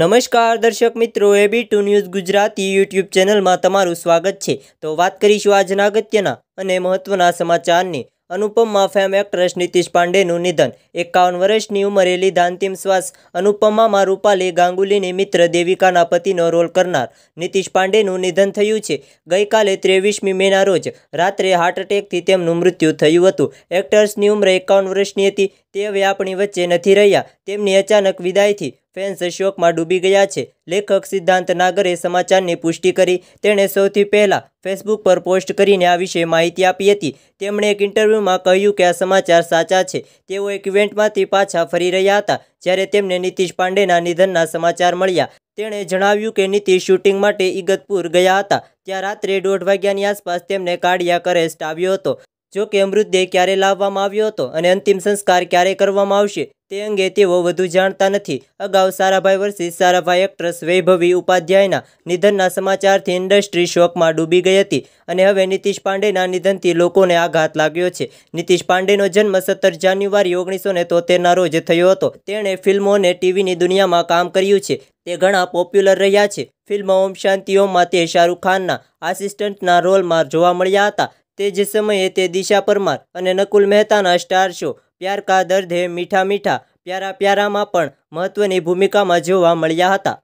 નમસ્કાર દર્શક મિત્રો AB two news Gujarati YouTube ચેનલમાં તમારું સ્વાગત છે તો વાત કરીશું આજના અગત્યના અને મહત્વના સમાચારની અનુપમા ફેમ એક્ટ્રેસ નીતિશ પાંડેનું નિધન એકાવન વર્ષની ઉંમરે લીધા અંતિમ શ્વાસ અનુપમામાં રૂપાલી ગાંગુલીની મિત્ર દેવિકાના પતિનો રોલ કરનાર નીતિશ પાંડેનું નિધન થયું છે ગઈકાલે ત્રેવીસમી મેના રોજ રાત્રે હાર્ટ એટેકથી તેમનું મૃત્યુ થયું હતું એક્ટર્સની ઉંમર એકાવન વર્ષની હતી તે હવે આપણી વચ્ચે નથી રહ્યા તેમની અચાનક વિદાયથી ફેન્સ શોકમાં ડૂબી ગયા છે લેખક સિદ્ધાંત નાગરે સમાચારની પુષ્ટિ કરી તેણે સૌથી પહેલાં ફેસબુક પર પોસ્ટ કરીને આ વિશે માહિતી આપી હતી તેમણે એક ઇન્ટરવ્યૂમાં કહ્યું કે આ સમાચાર સાચા છે તેઓ એક ઇવેન્ટમાંથી પાછા ફરી રહ્યા હતા જ્યારે તેમને નીતિશ પાંડેના નિધનના સમાચાર મળ્યા તેણે જણાવ્યું કે નીતિશ શૂટિંગ માટે ઇગતપુર ગયા હતા ત્યાં રાત્રે દોઢ વાગ્યાની આસપાસ તેમને કાળિયા કરેસ્ટ આવ્યો હતો જો કે મૃતદેહ ક્યારે લાવવામાં આવ્યો હતો અને અંતિમ સંસ્કાર ક્યારે કરવામાં આવશે તે અંગે તેઓ વધુ જાણતા નથી અગાઉ સારાભાઈ વર્ષિસ સારાભાઈ એક્ટ્રેસ વૈભવી ઉપાધ્યાયના નિધનના સમાચારથી ઇન્ડસ્ટ્રી શોકમાં ડૂબી ગઈ હતી અને હવે નીતિશ પાંડેના નિધનથી લોકોને આઘાત લાગ્યો છે નીતિશ પાંડેનો જન્મ સત્તર જાન્યુઆરી ઓગણીસો ને રોજ થયો હતો તેણે ફિલ્મો અને ટીવીની દુનિયામાં કામ કર્યું છે તે ઘણા પોપ્યુલર રહ્યા છે ફિલ્મ ઓમ શાંતિ ઓમમાં તે શાહરૂખ ખાનના આસિસ્ટન્ટના રોલમાં જોવા મળ્યા હતા તે જ સમયે તે દિશા પરમાર અને નકુલ મહેતાના સ્ટાર શો પ્યાર કા દર્દ હે મીઠા મીઠા પ્યારા પ્યારામાં પણ મહત્વની ભૂમિકામાં જોવા મળ્યા હતા